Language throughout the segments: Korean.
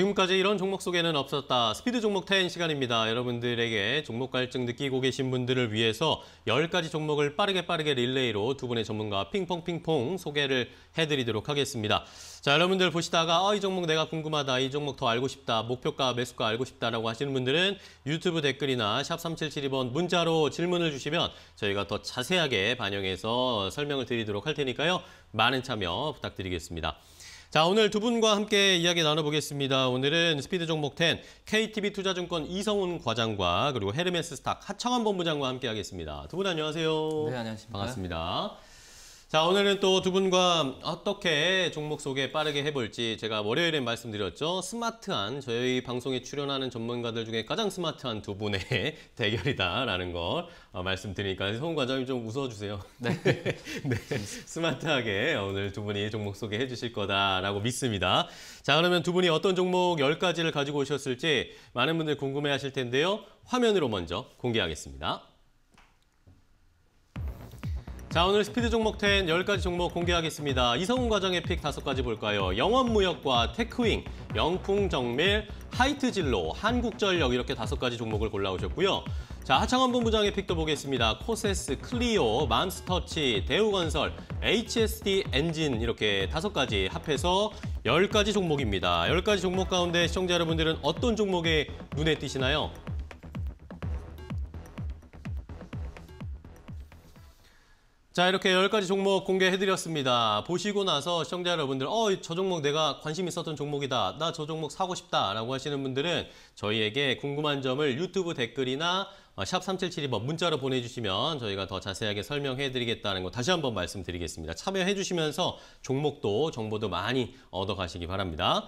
지금까지 이런 종목 소개는 없었다. 스피드 종목 10 시간입니다. 여러분들에게 종목 갈증 느끼고 계신 분들을 위해서 10가지 종목을 빠르게 빠르게 릴레이로 두 분의 전문가 핑퐁핑퐁 소개를 해드리도록 하겠습니다. 자, 여러분들 보시다가 어, 이 종목 내가 궁금하다, 이 종목 더 알고 싶다, 목표가, 매수가 알고 싶다라고 하시는 분들은 유튜브 댓글이나 샵 3772번 문자로 질문을 주시면 저희가 더 자세하게 반영해서 설명을 드리도록 할 테니까요. 많은 참여 부탁드리겠습니다. 자, 오늘 두 분과 함께 이야기 나눠보겠습니다. 오늘은 스피드 종목 10 KTB 투자증권 이성훈 과장과 그리고 헤르메스 스탁 하청원 본부장과 함께 하겠습니다. 두 분 안녕하세요. 네, 안녕하십니까. 반갑습니다. 자 오늘은 또 두 분과 어떻게 종목 소개 빠르게 해볼지 제가 월요일에 말씀드렸죠. 스마트한 저희 방송에 출연하는 전문가들 중에 가장 스마트한 두 분의 대결이다라는 걸 어, 말씀드리니까 송 과장님 좀 웃어주세요. 네. 네. 스마트하게 오늘 두 분이 종목 소개해 주실 거다라고 믿습니다. 자 그러면 두 분이 어떤 종목 열가지를 가지고 오셨을지 많은 분들 궁금해 하실 텐데요. 화면으로 먼저 공개하겠습니다. 자, 오늘 스피드 종목 10 10가지 종목 공개하겠습니다. 이성훈 과정의 픽 5가지 볼까요? 영원무역과 테크윙, 영풍정밀, 하이트진로, 한국전력 이렇게 5가지 종목을 골라오셨고요. 자, 하창원 본부장의 픽도 보겠습니다. 코세스, 클리오, 맘스터치, 대우건설, HSD 엔진 이렇게 다섯 가지 합해서 열가지 종목입니다. 열가지 종목 가운데 시청자 여러분들은 어떤 종목에 눈에 띄시나요? 자 이렇게 10가지 종목 공개해드렸습니다. 보시고 나서 시청자 여러분들 어저 종목 내가 관심 있었던 종목이다. 나 저 종목 사고 싶다 라고 하시는 분들은 저희에게 궁금한 점을 유튜브 댓글이나 어, 샵 3772번 뭐 문자로 보내주시면 저희가 더 자세하게 설명해드리겠다는 거 다시 한번 말씀드리겠습니다. 참여해주시면서 종목도 정보도 많이 얻어가시기 바랍니다.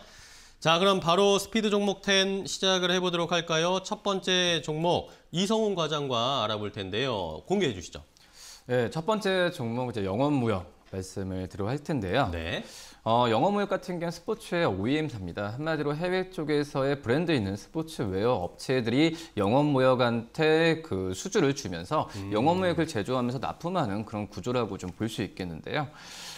자 그럼 바로 스피드 종목 10 시작을 해보도록 할까요? 첫 번째 종목 이성훈 과장과 알아볼 텐데요. 공개해 주시죠. 네, 첫 번째 종목 이제 영업무역 말씀을 드려 할 텐데요. 네. 어, 영업무역 같은 경우 스포츠의 OEM사입니다. 한마디로 해외 쪽에서의 브랜드 있는 스포츠웨어 업체들이 영업무역한테그 수주를 주면서 음. 영업무역을 제조하면서 납품하는 그런 구조라고 좀 볼 수 있겠는데요.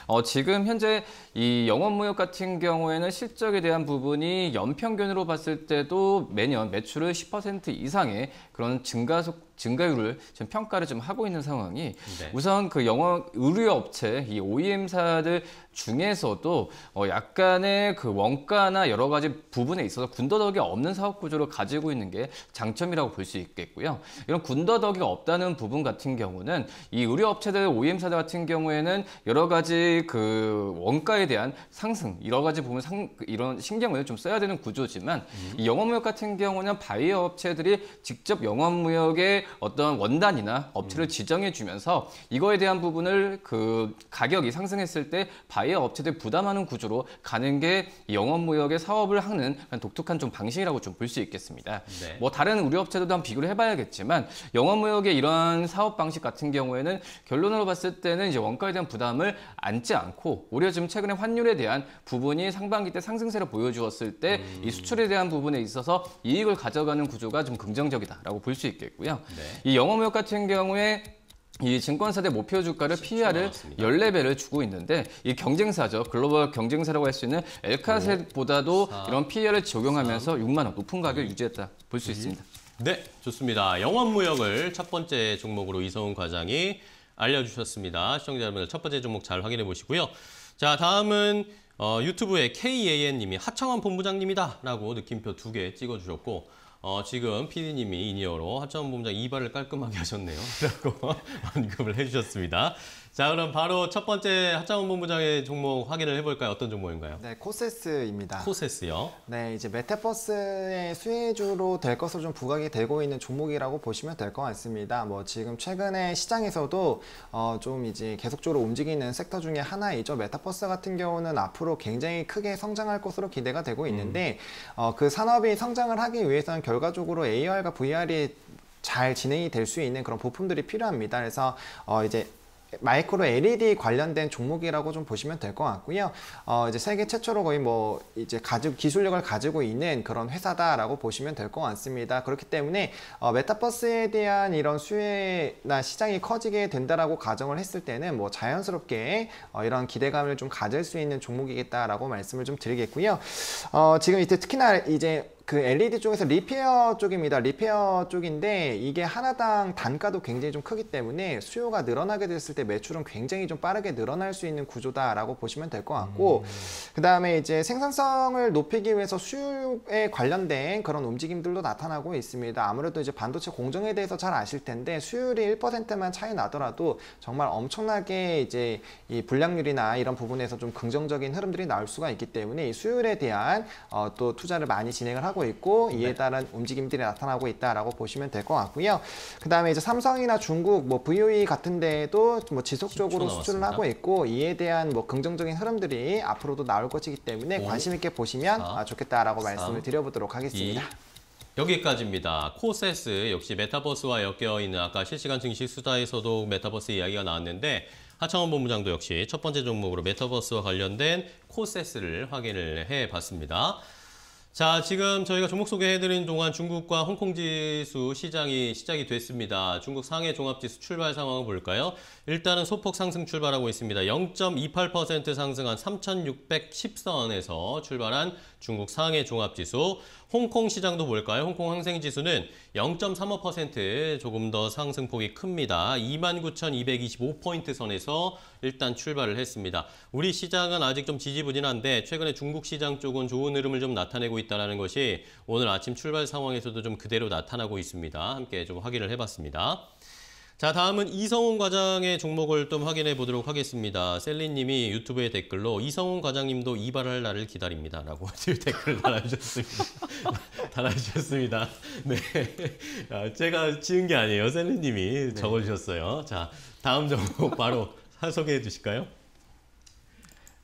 어, 지금 현재 이 영업무역 같은 경우에는 실적에 대한 부분이 연평균으로 봤을 때도 매년 매출을 10% 이상의 그런 증가 속 증가율을 지금 평가를 좀 하고 있는 상황이 네. 우선 그 영어 의류 업체 이 OEM사들 중에서도 어 약간의 그 원가나 여러 가지 부분에 있어서 군더더기 없는 사업 구조를 가지고 있는 게 장점이라고 볼 수 있겠고요. 이런 군더더기 없다는 부분 같은 경우는 이 의류 업체들 OEM사들 같은 경우에는 여러 가지 그 원가에 대한 상승 여러 가지 부분 상, 이런 신경을 좀 써야 되는 구조지만 음. 이 영업무역 같은 경우는 바이어 업체들이 직접 영업무역에 정확하 어떤 원단이나 업체를 음. 지정해 주면서 이거에 대한 부분을 그 가격이 상승했을 때 바이어 업체들 부담하는 구조로 가는 게 영업 무역의 사업을 하는 독특한 좀 방식이라고 좀 볼 수 있겠습니다. 네. 뭐 다른 우리 업체들도 한번 비교를 해봐야겠지만 영업 무역의 이러한 사업 방식 같은 경우에는 결론으로 봤을 때는 이제 원가에 대한 부담을 안지 않고 오히려 지금 최근에 환율에 대한 부분이 상반기 때 상승세를 보여주었을 때이 음. 수출에 대한 부분에 있어서 이익을 가져가는 구조가 좀 긍정적이다라고 볼 수 있겠고요. 네. 이영업무역 같은 경우에 이 증권사대 목표 주가를 그렇죠. PER을 14배를 주고 있는데 이 경쟁사죠. 글로벌 경쟁사라고 할 수 있는 엘카셋보다도 네. 이런 PER을 적용하면서 6만 원 높은 가격을 음. 유지했다 볼수 음. 있습니다. 네, 좋습니다. 영업무역을 첫 번째 종목으로 이성훈 과장이 알려주셨습니다. 시청자 여러분들 첫 번째 종목 잘 확인해 보시고요. 자, 다음은 어, 유튜브에 KAN 님이 하청원 본부장님이다 라고 느낌표 두 개 찍어주셨고 어, 지금 피디님이 인이어로 하차원 본부장 이발을 깔끔하게 하셨네요. 라고 언급을 해주셨습니다. 자 그럼 바로 첫 번째 하창훈 본부장의 종목 확인을 해볼까요? 어떤 종목인가요? 네, 코세스입니다. 코세스요. 네, 이제 메타버스의 수혜주로 될 것으로 좀 부각이 되고 있는 종목이라고 보시면 될 것 같습니다. 뭐 지금 최근에 시장에서도 어, 좀 이제 계속적으로 움직이는 섹터 중에 하나이죠. 메타버스 같은 경우는 앞으로 굉장히 크게 성장할 것으로 기대가 되고 음. 있는데 음. 어, 그 산업이 성장을 하기 위해서는 결과적으로 AR과 VR이 잘 진행이 될 수 있는 그런 부품들이 필요합니다. 그래서 어, 이제 마이크로 LED 관련된 종목이라고 좀 보시면 될 것 같고요. 어, 이제 세계 최초로 거의 뭐 이제 가지고 기술력을 가지고 있는 그런 회사다라고 보시면 될 것 같습니다. 그렇기 때문에 어, 메타버스에 대한 이런 수혜나 시장이 커지게 된다라고 가정을 했을 때는 뭐 자연스럽게 어, 이런 기대감을 좀 가질 수 있는 종목이겠다라고 말씀을 좀 드리겠고요. 어, 지금 이제 특히나 이제 그 LED 쪽에서 리페어 쪽입니다. 리페어 쪽인데 이게 하나당 단가도 굉장히 좀 크기 때문에 수요가 늘어나게 됐을 때 매출은 굉장히 좀 빠르게 늘어날 수 있는 구조다라고 보시면 될 것 같고 음. 그 다음에 이제 생산성을 높이기 위해서 수요에 관련된 그런 움직임들도 나타나고 있습니다. 아무래도 이제 반도체 공정에 대해서 잘 아실 텐데 수율이 1%만 차이 나더라도 정말 엄청나게 이제 이 불량률이나 이런 부분에서 좀 긍정적인 흐름들이 나올 수가 있기 때문에 이 수율에 대한 어, 또 투자를 많이 진행을 하고 하고 있고 네. 이에 따른 움직임들이 나타나고 있다라고 보시면 될 것 같고요. 그 다음에 이제 삼성이나 중국, 뭐 VOE 같은 데에도 뭐 지속적으로 수출을 하고 있고 이에 대한 뭐 긍정적인 흐름들이 앞으로도 나올 것이기 때문에 관심 있게 보시면 4, 아, 좋겠다라고 3, 말씀을 드려보도록 하겠습니다. 2. 예. 여기까지입니다. 코세스 역시 메타버스와 엮여있는 아까 실시간 증시 수다에서도 메타버스 이야기가 나왔는데 하창원 본부장도 역시 첫 번째 종목으로 메타버스와 관련된 코세스를 확인을 해봤습니다. 자, 지금 저희가 종목 소개해드린 동안 중국과 홍콩 지수 시장이 시작이 됐습니다. 중국 상해 종합지수 출발 상황을 볼까요? 일단은 소폭 상승 출발하고 있습니다. 0.28% 상승한 3,610선에서 출발한 중국 상해 종합지수. 홍콩 시장도 볼까요? 홍콩 항생지수는 0.35% 조금 더 상승폭이 큽니다. 29,225포인트 선에서 일단 출발을 했습니다. 우리 시장은 아직 좀 지지부진한데 최근에 중국 시장 쪽은 좋은 흐름을 좀 나타내고 있다는 것이 오늘 아침 출발 상황에서도 좀 그대로 나타나고 있습니다. 함께 좀 확인을 해봤습니다. 자, 다음은 이성훈 과장의 종목을 좀 확인해 보도록 하겠습니다. 셀리님이 유튜브에 댓글로 이성훈 과장님도 이발할 날을 기다립니다. 라고 댓글 달아주셨습니다. 달아주셨습니다. 네. 아, 제가 지은 게 아니에요. 셀리님이 적어주셨어요. 자, 다음 종목 바로 하나 소개해 주실까요?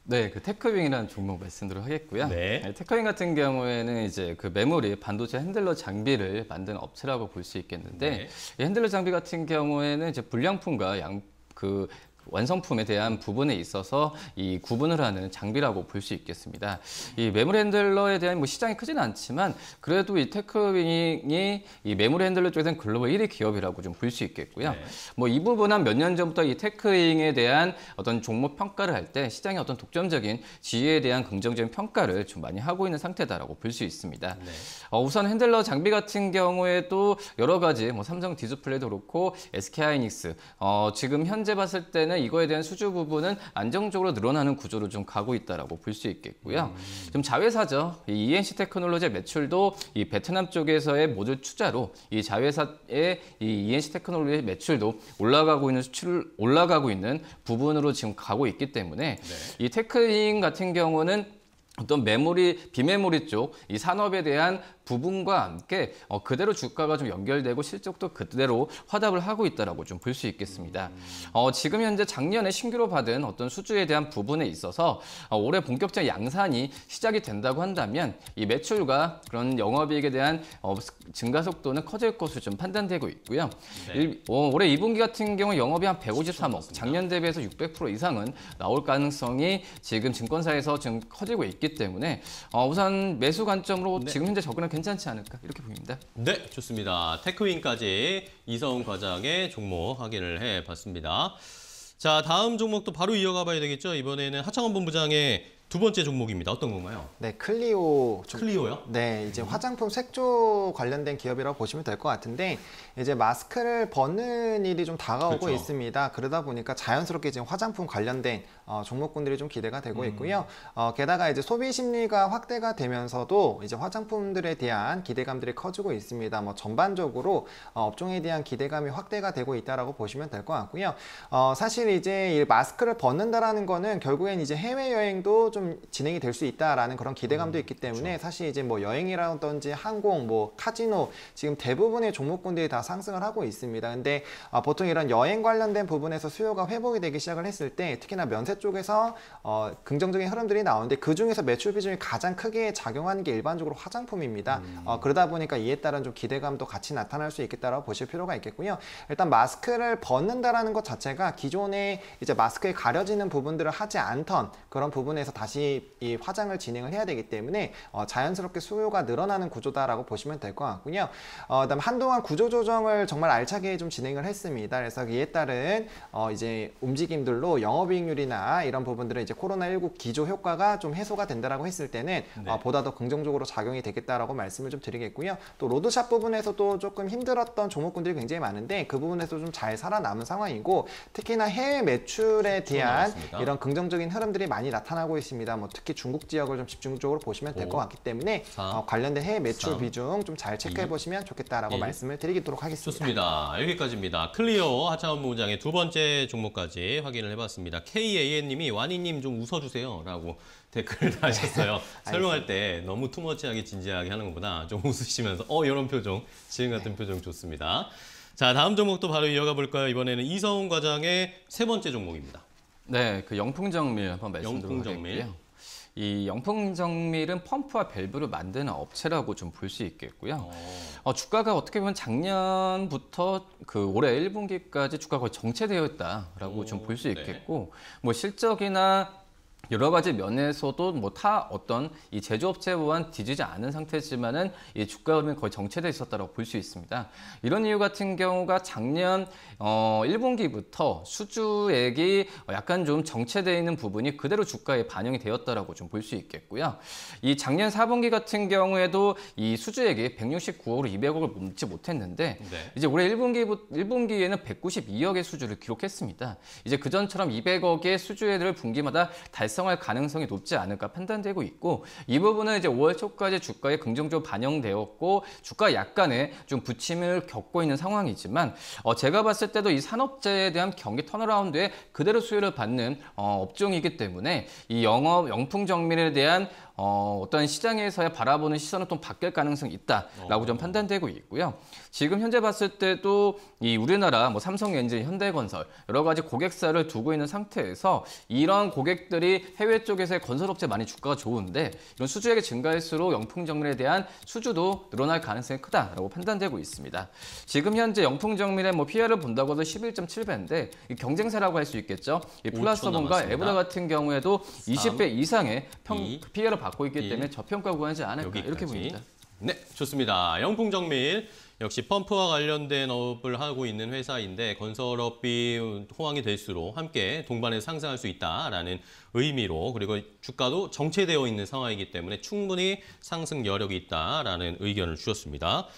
네, 그 테크윙이라는 종목 말씀드리 하겠고요. 네. 네, 테크윙 같은 경우에는 이제 그 메모리 반도체 핸들러 장비를 만든 업체라고 볼 수 있겠는데 네. 이 핸들러 장비 같은 경우에는 이제 불량품과 양그 완성품에 대한 부분에 있어서 이 구분을 하는 장비라고 볼 수 있겠습니다. 이 매물 핸들러에 대한 뭐 시장이 크지는 않지만 그래도 이 테크윙이 이모물 핸들러 쪽에서는 글로벌 1위 기업이라고 좀 볼 수 있겠고요. 네. 뭐이 부분 은몇 년 전부터 이 테크윙에 대한 어떤 종목 평가를 할 때 시장의 어떤 독점적인 지위에 대한 긍정적인 평가를 좀 많이 하고 있는 상태다라고 볼 수 있습니다. 네. 어, 우선 핸들러 장비 같은 경우에도 여러 가지 뭐 삼성 디스플레이도 그렇고 SK 하이닉스 어, 지금 현재 봤을 때는 때문 이거에 대한 수주 부분은 안정적으로 늘어나는 구조로 좀 가고 있다라고 볼 수 있겠고요. 음. 좀 자회사죠. 이 ENC 테크놀로지 매출도 이 베트남 쪽에서의 모듈 투자로 이 자회사의 이 ENC 테크놀로지 매출도 올라가고 있는 수출 올라가고 있는 부분으로 지금 가고 있기 때문에 네. 이 테크인 같은 경우는 어떤 메모리 비메모리 쪽 이 산업에 대한 부분과 함께 어, 그대로 주가가 좀 연결되고 실적도 그대로 화답을 하고 있다라고 좀 볼 수 있겠습니다. 어, 지금 현재 작년에 신규로 받은 어떤 수주에 대한 부분에 있어서 어, 올해 본격적 양산이 시작이 된다고 한다면 이 매출과 그런 영업이익에 대한 어, 증가 속도는 커질 것으로 좀 판단되고 있고요. 네. 일, 어, 올해 2분기 같은 경우 영업이 한 153억, 작년 대비해서 600% 이상은 나올 가능성이 지금 증권사에서 지금 커지고 있기 때문에 어, 우선 매수 관점으로 네. 지금 현재 접근은 괜찮지 않을까 이렇게 보입니다. 네, 좋습니다. 테크윈까지 이서훈 과장의 종목 확인을 해봤습니다. 자, 다음 종목도 바로 이어가 봐야 되겠죠. 이번에는 하창원 본부장의 두 번째 종목입니다. 어떤 건가요? 네, 클리오. 좀, 클리오요? 네, 이제 음. 화장품 색조 관련된 기업이라고 보시면 될 것 같은데 이제 마스크를 벗는 일이 좀 다가오고 그렇죠. 있습니다. 그러다 보니까 자연스럽게 지금 화장품 관련된 어, 종목군들이 좀 기대가 되고 음. 있고요. 어, 게다가 이제 소비 심리가 확대가 되면서도 이제 화장품들에 대한 기대감들이 커지고 있습니다. 뭐 전반적으로 어, 업종에 대한 기대감이 확대가 되고 있다라고 보시면 될 것 같고요. 어, 사실 이제 이 마스크를 벗는다라는 거는 결국엔 이제 해외 여행도 좀좀 진행이 될 수 있다라는 그런 기대감도 음, 있기 때문에 그렇죠. 사실 이제 뭐 여행이라든지 항공, 뭐 카지노 지금 대부분의 종목군들이 다 상승을 하고 있습니다. 근데 어, 보통 이런 여행 관련된 부분에서 수요가 회복이 되기 시작을 했을 때 특히나 면세 쪽에서 어, 긍정적인 흐름들이 나오는데 그 중에서 매출 비중이 가장 크게 작용하는 게 일반적으로 화장품입니다. 음. 어, 그러다 보니까 이에 따른 좀 기대감도 같이 나타날 수 있겠다라고 보실 필요가 있겠고요. 일단 마스크를 벗는다라는 것 자체가 기존에 이제 마스크에 가려지는 부분들을 하지 않던 그런 부분에서 다시 다시 이 화장을 진행을 해야 되기 때문에 어, 자연스럽게 수요가 늘어나는 구조다라고 보시면 될 것 같고요. 어, 그다음 한동안 구조 조정을 정말 알차게 좀 진행을 했습니다. 그래서 이에 따른 어, 이제 움직임들로 영업이익률이나 이런 부분들은 이제 코로나19 기조 효과가 좀 해소가 된다라고 했을 때는 네. 어, 보다 더 긍정적으로 작용이 되겠다라고 말씀을 좀 드리겠고요. 또 로드샵 부분에서도 조금 힘들었던 종목군들이 굉장히 많은데 그 부분에서 좀 잘 살아남은 상황이고 특히나 해외 매출에 네, 대한 이런 긍정적인 흐름들이 많이 나타나고 있습니다. 있습니다. 뭐 특히 중국 지역을 좀 집중적으로 보시면 될 것 같기 때문에 4, 어, 관련된 해외 매출 3, 비중 좀 잘 체크해 보시면 좋겠다라고 1. 말씀을 드리도록 하겠습니다. 좋습니다. 여기까지입니다. 클리어 하차원 부장의 두 번째 종목까지 확인을 해봤습니다. KAN님이 와니님 좀 웃어주세요 라고 댓글을 네, 다셨어요. 설명할 때 너무 투머치하게 진지하게 하는 것보다 좀 웃으시면서 어 이런 표정, 지금 같은 네. 표정 좋습니다. 자 다음 종목도 바로 이어가 볼까요? 이번에는 이성훈 과장의 세 번째 종목입니다. 네, 그 영풍정밀 한번 말씀드리겠고요. 도록이 영풍정밀은 펌프와 밸브를 만드는 업체라고 좀 볼 수 있겠고요. 어. 어, 주가가 어떻게 보면 작년부터 그 올해 1분기까지 주가가 거의 정체되어 있다라고 좀 볼수 네. 있겠고, 네. 뭐 실적이나 여러 가지 면에서도 뭐 타 어떤 이제조업체보는 뒤지지 않은 상태지만은 이 주가 흐름이 거의 정체되어 있었다고 볼 수 있습니다. 이런 이유 같은 경우가 작년 어 1분기부터 수주액이 약간 좀 정체되어 있는 부분이 그대로 주가에 반영이 되었다라고 좀 볼 수 있겠고요. 이 작년 4분기 같은 경우에도 이 수주액이 169억으로 200억을 넘지 못했는데 네. 이제 올해 1분기 1분기에는 192억의 수주를 기록했습니다. 이제 그전처럼 200억의 수주액을 분기마다 달 달성할 가능성이 높지 않을까 판단되고 있고 이 부분은 이제 5월 초까지 주가에 긍정적으로 반영되었고 주가 약간의 좀 부침을 겪고 있는 상황이지만 어, 제가 봤을 때도 이 산업재에 대한 경기 턴어라운드에 그대로 수요를 받는 어, 업종이기 때문에 이 영업 영풍 정밀에 대한 어, 어떤 시장에서의 바라보는 시선은 좀 바뀔 가능성이 있다라고 어. 좀 판단되고 있고요. 지금 현재 봤을 때도 이 우리나라 뭐 삼성엔진, 현대건설 여러 가지 고객사를 두고 있는 상태에서 이런 고객들이 해외 쪽에서의 건설업체 많이 주가가 좋은데 이런 수주액이 증가할수록 영풍정밀에 대한 수주도 늘어날 가능성이 크다라고 판단되고 있습니다. 지금 현재 영풍정밀의 뭐 PR을 본다고 해도 11.7배인데 경쟁사라고 할 수 있겠죠. 플라스본과 에브라 같은 경우에도 20배 이상의 평, 2, 피해를 받고 받고 있기 예. 때문에 저평가 구하지 않을까 여기까지. 이렇게 봅니다 네, 좋습니다. 영풍정밀 역시 펌프와 관련된 업을 하고 있는 회사인데 건설업이 호황이 될수록 함께 동반해서 상승할 수 있다라는 의미로 그리고 주가도 정체되어 있는 상황이기 때문에 충분히 상승 여력이 있다라는 의견을 주셨습니다.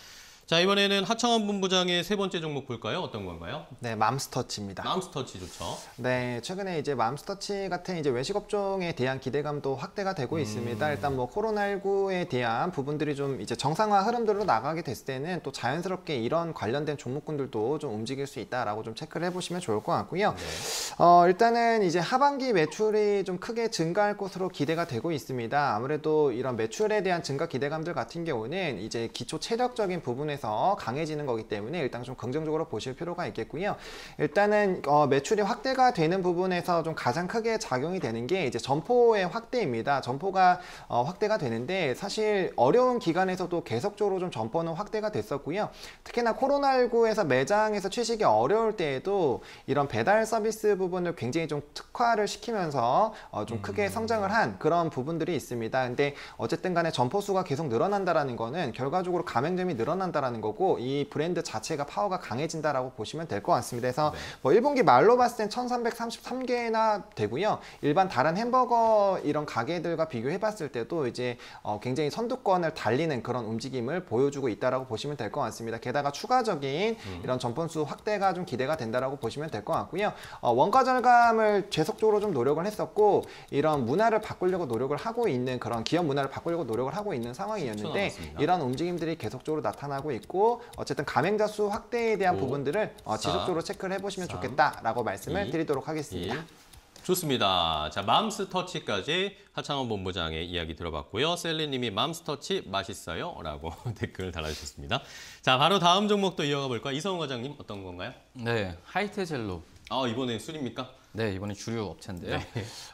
자 이번에는 하창원 본부장의 세 번째 종목 볼까요? 어떤 건가요? 네, 맘스터치입니다. 맘스터치 좋죠. 네, 최근에 이제 맘스터치 같은 이제 외식 업종에 대한 기대감도 확대가 되고 음... 있습니다. 일단 뭐 코로나19에 대한 부분들이 좀 이제 정상화 흐름들로 나가게 됐을 때는 또 자연스럽게 이런 관련된 종목군들도 좀 움직일 수 있다라고 좀 체크를 해보시면 좋을 것 같고요. 네. 어, 일단은 이제 하반기 매출이 좀 크게 증가할 것으로 기대가 되고 있습니다. 아무래도 이런 매출에 대한 증가 기대감들 같은 경우는 이제 기초 체력적인 부분에 통해서 강해지는 거기 때문에 일단 좀 긍정적으로 보실 필요가 있겠고요. 일단은 어, 매출이 확대가 되는 부분에서 좀 가장 크게 작용이 되는 게 이제 점포의 확대입니다. 점포가 어, 확대가 되는데 사실 어려운 기간에서도 계속적으로 좀 점포는 확대가 됐었고요. 특히나 코로나19에서 매장에서 취식이 어려울 때에도 이런 배달 서비스 부분을 굉장히 좀 특화를 시키면서 어, 좀 크게 음. 성장을 한 그런 부분들이 있습니다. 근데 어쨌든 간에 점포 수가 계속 늘어난다라는 거는 결과적으로 가맹점이 늘어난다 나다라는 거고 이 브랜드 자체가 파워가 강해진다라고 보시면 될 것 같습니다. 그래서 네. 뭐 1분기 말로 봤을 땐 1333개나 되고요. 일반 다른 햄버거 이런 가게들과 비교해 봤을 때도 이제 어 굉장히 선두권을 달리는 그런 움직임을 보여주고 있다라고 보시면 될 것 같습니다. 게다가 추가적인 음. 이런 점포수 확대가 좀 기대가 된다라고 보시면 될 것 같고요. 어 원가 절감을 계속적으로 좀 노력을 했었고 이런 문화를 바꾸려고 노력을 하고 있는 그런 기업 문화를 바꾸려고 노력을 하고 있는 상황이었는데 이런 움직임들이 계속적으로 나타나고 있고 어쨌든 가맹자 수 확대에 대한 5, 부분들을 어, 지속적으로 체크를 해보시면 3, 좋겠다라고 말씀을 2, 드리도록 하겠습니다. 1. 좋습니다. 자, 맘스터치까지 하창원 본부장의 이야기 들어봤고요. 셀리님이 맘스터치 맛있어요? 라고 댓글 달아주셨습니다. 자, 바로 다음 종목도 이어가 볼까요? 이성훈 과장님 어떤 건가요? 네, 하이테 젤로. 아, 이번에 술입니까? 네, 이번에 주류 업체인데요. 네.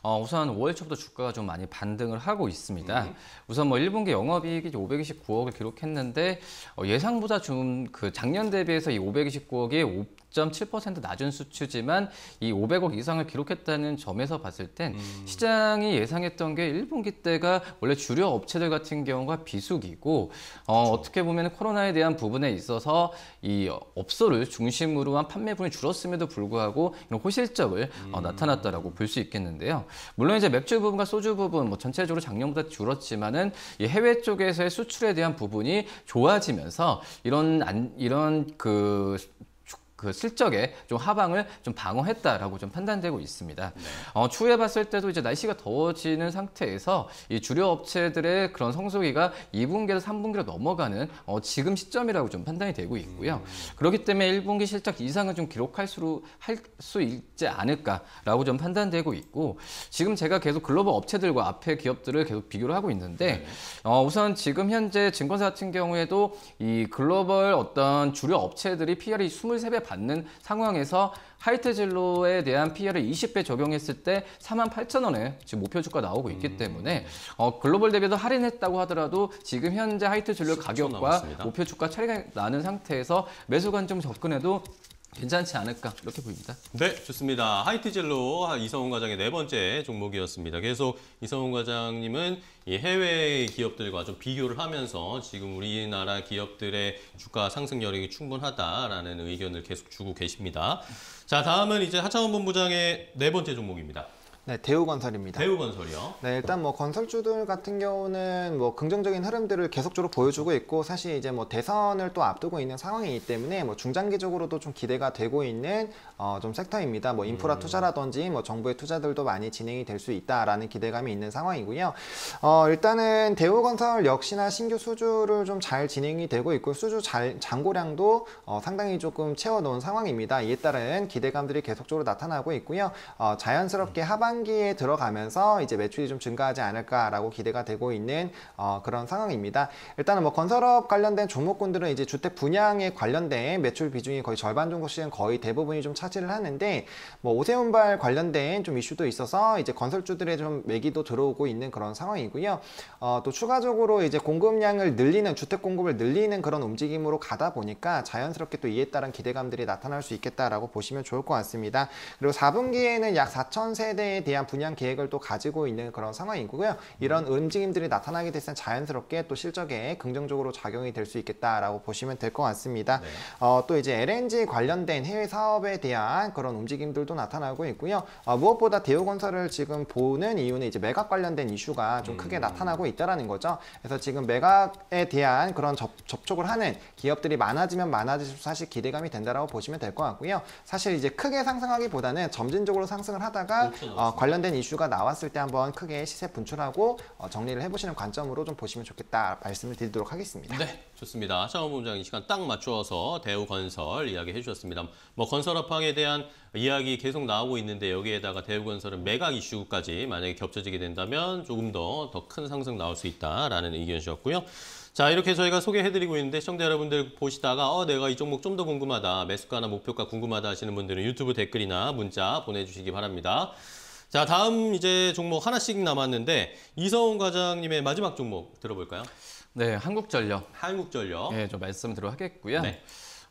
어, 우선 5월 초부터 주가가 좀 많이 반등을 하고 있습니다. 음. 우선 뭐 1분기 영업이익이 529억을 기록했는데 어, 예상보다 좀 그 작년 대비해서 이 529억이 4.7% 낮은 수치지만 이 500억 이상을 기록했다는 점에서 봤을 땐 음. 시장이 예상했던 게 1분기 때가 원래 주류 업체들 같은 경우가 비수기고 어, 그렇죠. 어떻게 보면 코로나에 대한 부분에 있어서 이 업소를 중심으로 한 판매분이 줄었음에도 불구하고 이런 호실적을 어, 음. 어, 나타났다라고 볼 수 있겠는데요. 물론 이제 맥주 부분과 소주 부분 뭐 전체적으로 작년보다 줄었지만은 이 해외 쪽에서의 수출에 대한 부분이 좋아지면서 이런 안, 이런 그그 실적에 좀 하방을 좀 방어했다라고 좀 판단되고 있습니다. 네. 어, 추후에 봤을 때도 이제 날씨가 더워지는 상태에서 이 주류 업체들의 그런 성수기가 2분기에서 3분기로 넘어가는 어, 지금 시점이라고 좀 판단이 되고 있고요. 음. 그렇기 때문에 1분기 실적 이상을좀 기록할 수할수 있지 않을까라고 좀 판단되고 있고 지금 제가 계속 글로벌 업체들과 앞에 기업들을 계속 비교를 하고 있는데 네. 어, 우선 지금 현재 증권사 같은 경우에도 이 글로벌 어떤 주류 업체들이 PR이 23배 받는 상황에서 하이트 진로에 대한 PR을 20배 적용했을 때4 8 0 0 0 원에 지금 목표 주가 나오고 있기 음. 때문에 어, 글로벌 대비도 할인했다고 하더라도 지금 현재 하이트 진로 가격과 남았습니다. 목표 주가 차이가 나는 상태에서 매수 관점 접근해도 괜찮지 않을까 이렇게 보입니다. 네, 좋습니다. 하이트젤로 이성훈 과장의 네 번째 종목이었습니다. 계속 이성훈 과장님은 해외 기업들과 좀 비교를 하면서 지금 우리나라 기업들의 주가 상승 여력이 충분하다라는 의견을 계속 주고 계십니다. 자, 다음은 이제 하창원 본부장의 네 번째 종목입니다. 네, 대우건설입니다. 대우건설이요? 네, 일단 뭐 건설주들 같은 경우는 뭐 긍정적인 흐름들을 계속적으로 보여주고 있고 사실 이제 뭐 대선을 또 앞두고 있는 상황이기 때문에 뭐 중장기적으로도 좀 기대가 되고 있는 어, 좀 섹터입니다. 뭐 인프라 음. 투자라든지 뭐 정부의 투자들도 많이 진행이 될 수 있다라는 기대감이 있는 상황이고요. 어, 일단은 대우건설 역시나 신규 수주를 좀 잘 진행이 되고 있고 수주 잘, 잔고량도 어, 상당히 조금 채워놓은 상황입니다. 이에 따른 기대감들이 계속적으로 나타나고 있고요. 어, 자연스럽게 음. 하반 하반기에 들어가면서 이제 매출이 좀 증가하지 않을까라고 기대가 되고 있는 어, 그런 상황입니다. 일단은 뭐 건설업 관련된 종목군들은 이제 주택 분양에 관련된 매출 비중이 거의 절반 정도씩은 거의 대부분이 좀 차지를 하는데 뭐 오세훈발 관련된 좀 이슈도 있어서 이제 건설주들의 좀 매기도 들어오고 있는 그런 상황이고요. 어, 또 추가적으로 이제 공급량을 늘리는 주택 공급을 늘리는 그런 움직임으로 가다 보니까 자연스럽게 또 이에 따른 기대감들이 나타날 수 있겠다라고 보시면 좋을 것 같습니다. 그리고 4분기에는 약 4천 세대의 대한 분양 계획을 또 가지고 있는 그런 상황이고요. 이런 움직임들이 나타나게 됐을 때 자연스럽게 또 실적에 긍정적으로 작용이 될 수 있겠다라고 보시면 될 것 같습니다. 네. 어, 또 이제 LNG 관련된 해외 사업에 대한 그런 움직임들도 나타나고 있고요. 어, 무엇보다 대우건설을 지금 보는 이유는 이제 매각 관련된 이슈가 좀 크게 음. 나타나고 있다라는 거죠. 그래서 지금 매각에 대한 그런 접, 접촉을 하는 기업들이 많아지면 많아질수록 사실 기대감이 된다라고 보시면 될 것 같고요. 사실 이제 크게 상승하기보다는 점진적으로 상승을 하다가 어, 관련된 이슈가 나왔을 때 한번 크게 시세 분출하고 어, 정리를 해보시는 관점으로 좀 보시면 좋겠다 말씀을 드리도록 하겠습니다. 네, 좋습니다. 차원부장이 시간 딱 맞추어서 대우건설 이야기 해주셨습니다. 뭐 건설업황에 대한 이야기 계속 나오고 있는데 여기에다가 대우건설은 매각 이슈까지 만약에 겹쳐지게 된다면 조금 더 더 큰 상승 나올 수 있다라는 의견이셨고요. 자 이렇게 저희가 소개해드리고 있는데 시청자 여러분들 보시다가 어 내가 이 종목 좀 더 궁금하다 매수가나 목표가 궁금하다 하시는 분들은 유튜브 댓글이나 문자 보내주시기 바랍니다. 자, 다음 이제 종목 하나씩 남았는데 이성훈 과장님의 마지막 종목 들어볼까요? 네, 한국전력. 한국전력. 네, 좀 말씀드려 하겠고요. 네.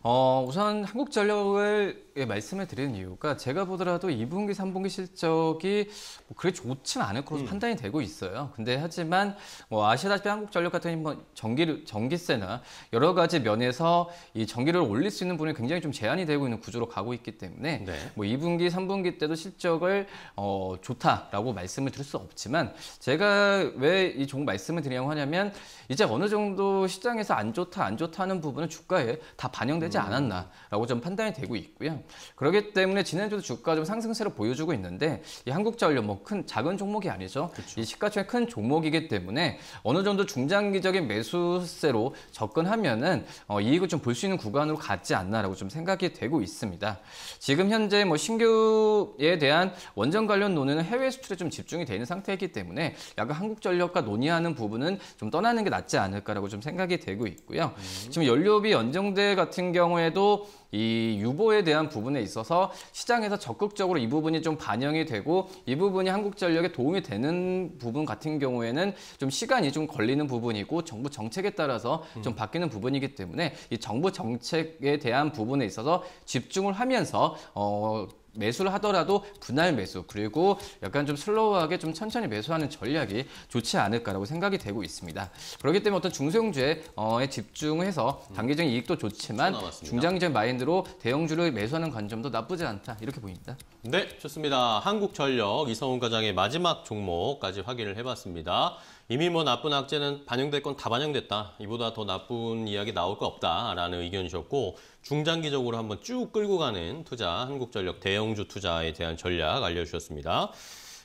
어, 우선 한국전력을 예, 말씀을 드리는 이유가 제가 보더라도 2분기, 3분기 실적이 뭐 그렇게 좋진 않을 것으로 음. 판단이 되고 있어요. 근데 하지만 뭐 아시다시피 한국전력 같은 뭐 전기 전기세나 여러 가지 면에서 이 전기를 올릴 수 있는 분이 굉장히 좀 제한이 되고 있는 구조로 가고 있기 때문에 네. 뭐 2분기, 3분기 때도 실적을 어, 좋다라고 말씀을 드릴 수 없지만 제가 왜 이 종 말씀을 드리려고 하냐면 이제 어느 정도 시장에서 안 좋다, 안 좋다 하는 부분은 주가에 다 반영돼 되지 않았나라고 좀 판단이 되고 있고요. 그렇기 때문에 지난주도 주가 좀 상승세를 보여주고 있는데 이 한국자원료 뭐큰 작은 종목이 아니죠. 그쵸. 그렇죠. 이 시가총액 큰 종목이기 때문에 어느 정도 중장기적인 매수세로 접근하면은 어, 이익을 좀 볼 수 있는 구간으로 가지 않나라고 좀 생각이 되고 있습니다. 지금 현재 뭐 신규에 대한 원전 관련 논의는 해외 수출에 좀 집중이 되는 상태이기 때문에 약간 한국전력과 논의하는 부분은 좀 떠나는 게 낫지 않을까라고 좀 생각이 되고 있고요. 음. 지금 연료비 연정대 같은 경우에도 이 유보에 대한 부분에 있어서 시장에서 적극적으로 이 부분이 좀 반영이 되고 이 부분이 한국전력에 도움이 되는 부분 같은 경우에는 좀 시간이 좀 걸리는 부분이고 정부 정책에 따라서 음. 좀 바뀌는 부분이기 때문에 이 정부 정책에 대한 부분에 있어서 집중을 하면서 어 매수를 하더라도 분할 매수 그리고 약간 좀 슬로우하게 좀 천천히 매수하는 전략이 좋지 않을까라고 생각이 되고 있습니다. 그렇기 때문에 어떤 중소형주에 어, 집중해서 단기적인 이익도 좋지만 중장기적인 마인드로 대형주를 매수하는 관점도 나쁘지 않다 이렇게 보입니다. 네, 좋습니다. 한국전력 이성훈 과장의 마지막 종목까지 확인을 해봤습니다. 이미 뭐 나쁜 악재는 반영될 건 다 반영됐다. 이보다 더 나쁜 이야기 나올 거 없다라는 의견이셨고 중장기적으로 한번 쭉 끌고 가는 투자 한국전력 대형주 투자에 대한 전략 알려주셨습니다.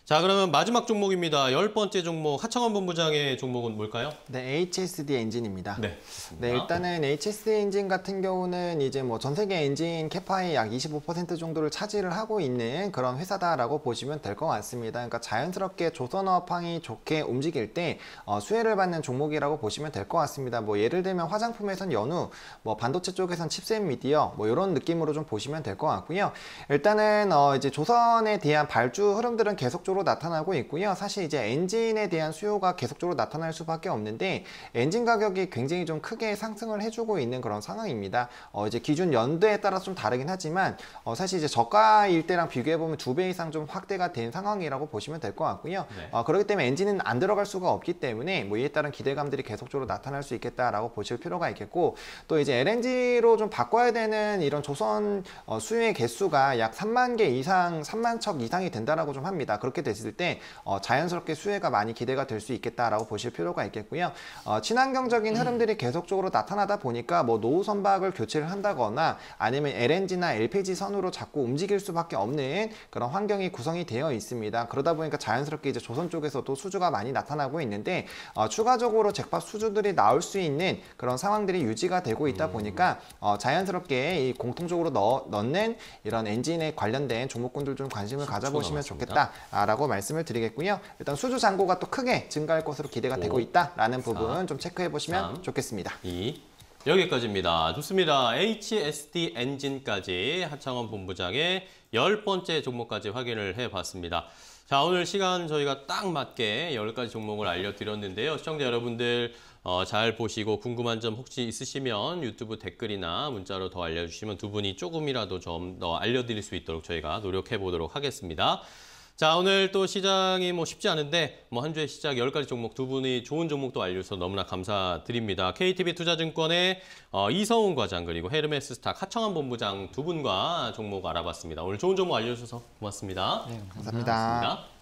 자 그러면 마지막 종목입니다. 열 번째 종목 하창원 본부장의 종목은 뭘까요? 네, HSD 엔진입니다. 네. 네, 일단은 HSD 엔진 같은 경우는 이제 뭐 전 세계 엔진 캐파의 약 25% 정도를 차지를 하고 있는 그런 회사다라고 보시면 될 것 같습니다. 그러니까 자연스럽게 조선업황이 좋게 움직일 때 어, 수혜를 받는 종목이라고 보시면 될 것 같습니다. 뭐 예를 들면 화장품에선 연우, 뭐 반도체 쪽에선 칩셋 미디어 뭐 이런 느낌으로 좀 보시면 될 것 같고요. 일단은 어, 이제 조선에 대한 발주 흐름들은 계속적으로 계속적으로 나타나고 있고요. 사실 이제 엔진에 대한 수요가 계속적으로 나타날 수밖에 없는데 엔진 가격이 굉장히 좀 크게 상승을 해주고 있는 그런 상황입니다. 어 이제 기준 연도에 따라좀 다르긴 하지만 어 사실 이제 저가일 때랑 비교해 보면 두 배 이상 좀 확대가 된 상황이라고 보시면 될 것 같고요. 네. 어 그렇기 때문에 엔진은 안 들어갈 수가 없기 때문에 뭐 이에 따른 기대감들이 계속적으로 나타날 수 있겠다라고 보실 필요가 있겠고 또 이제 LNG로 좀 바꿔야 되는 이런 조선 어, 수요의 개수가 약 3만 개 이상, 3만 척 이상이 된다라고 좀 합니다. 그렇게 이렇게 됐을 때 어, 자연스럽게 수혜가 많이 기대가 될 수 있겠다라고 보실 필요가 있겠고요. 어, 친환경적인 흐름들이 계속적으로 나타나다 보니까 뭐 노후 선박을 교체를 한다거나 아니면 LNG나 LPG 선으로 자꾸 움직일 수밖에 없는 그런 환경이 구성이 되어 있습니다. 그러다 보니까 자연스럽게 이제 조선 쪽에서도 수주가 많이 나타나고 있는데 어, 추가적으로 잭팟 수주들이 나올 수 있는 그런 상황들이 유지가 되고 있다 음. 보니까 어, 자연스럽게 이 공통적으로 넣, 넣는 이런 엔진에 관련된 종목군들 좀 관심을 가져보시면 좋겠다. 라고 말씀을 드리겠고요. 일단 수주 잔고가 또 크게 증가할 것으로 기대가 5, 되고 있다라는 4, 부분 좀 체크해 보시면 3, 좋겠습니다. 2. 여기까지입니다. 좋습니다. HSD 엔진까지 하창원 본부장의 열 번째 종목까지 확인을 해봤습니다. 자 오늘 시간 저희가 딱 맞게 열가지 종목을 알려드렸는데요. 시청자 여러분들 어, 잘 보시고 궁금한 점 혹시 있으시면 유튜브 댓글이나 문자로 더 알려주시면 두 분이 조금이라도 좀 더 알려드릴 수 있도록 저희가 노력해보도록 하겠습니다. 자, 오늘 또 시장이 뭐 쉽지 않은데 뭐 한 주의 시작 열가지 종목 두 분이 좋은 종목도 알려주셔서 너무나 감사드립니다. KTB 투자증권의 어, 이성훈 과장 그리고 헤르메스 스탁 하청환 본부장 두 분과 종목 알아봤습니다. 오늘 좋은 종목 알려주셔서 고맙습니다. 네, 감사합니다. 고맙습니다.